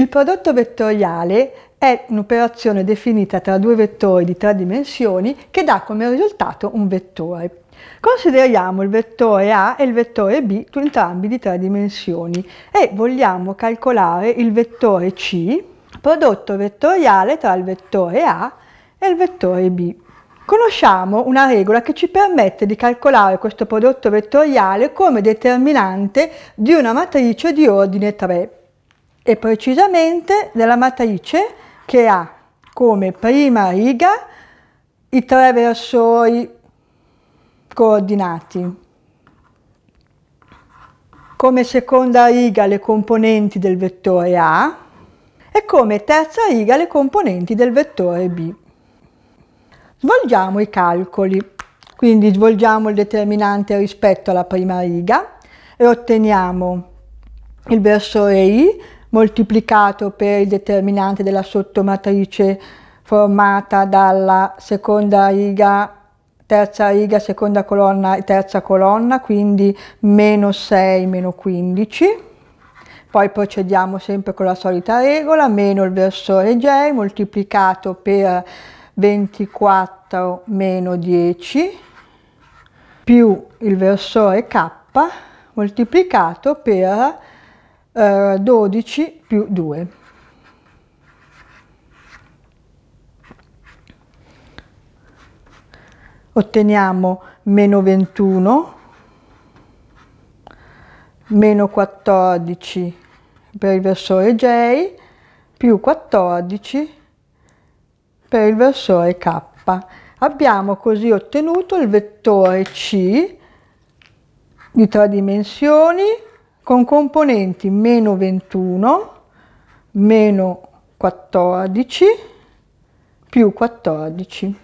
Il prodotto vettoriale è un'operazione definita tra due vettori di tre dimensioni che dà come risultato un vettore. Consideriamo il vettore A e il vettore B entrambi di tre dimensioni e vogliamo calcolare il vettore C, prodotto vettoriale tra il vettore A e il vettore B. Conosciamo una regola che ci permette di calcolare questo prodotto vettoriale come determinante di una matrice di ordine 3 e precisamente della matrice che ha come prima riga i tre versori coordinati. Come seconda riga le componenti del vettore A e come terza riga le componenti del vettore B. Svolgiamo i calcoli, quindi svolgiamo il determinante rispetto alla prima riga e otteniamo il versore I moltiplicato per il determinante della sottomatrice formata dalla seconda riga, terza riga, seconda colonna e terza colonna, quindi meno 6, meno 15. Poi procediamo sempre con la solita regola, meno il versore J moltiplicato per 24 meno 10 più il versore K moltiplicato per 12 eh, più 2. Otteniamo meno 21, meno 14 per il versore J, più 14 per il versore K. Abbiamo così ottenuto il vettore C di tre dimensioni con componenti meno 21, meno 14, più 14.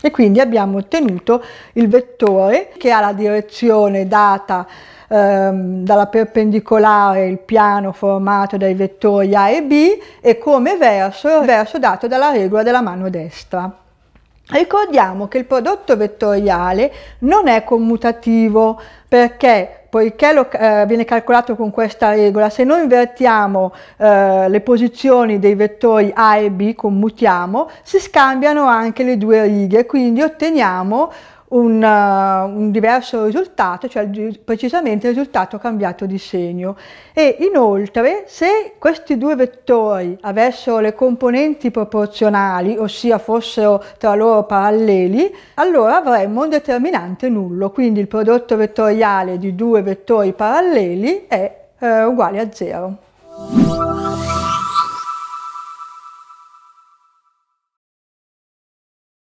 E quindi abbiamo ottenuto il vettore che ha la direzione data ehm, dalla perpendicolare il piano formato dai vettori A e B e come verso, verso dato dalla regola della mano destra. Ricordiamo che il prodotto vettoriale non è commutativo perché poiché lo, eh, viene calcolato con questa regola, se noi invertiamo eh, le posizioni dei vettori A e B, commutiamo, si scambiano anche le due righe, quindi otteniamo un, uh, un diverso risultato, cioè precisamente il risultato cambiato di segno. E inoltre, se questi due vettori avessero le componenti proporzionali, ossia fossero tra loro paralleli, allora avremmo un determinante nullo, quindi il prodotto vettoriale di due vettori paralleli è eh, uguale a 0.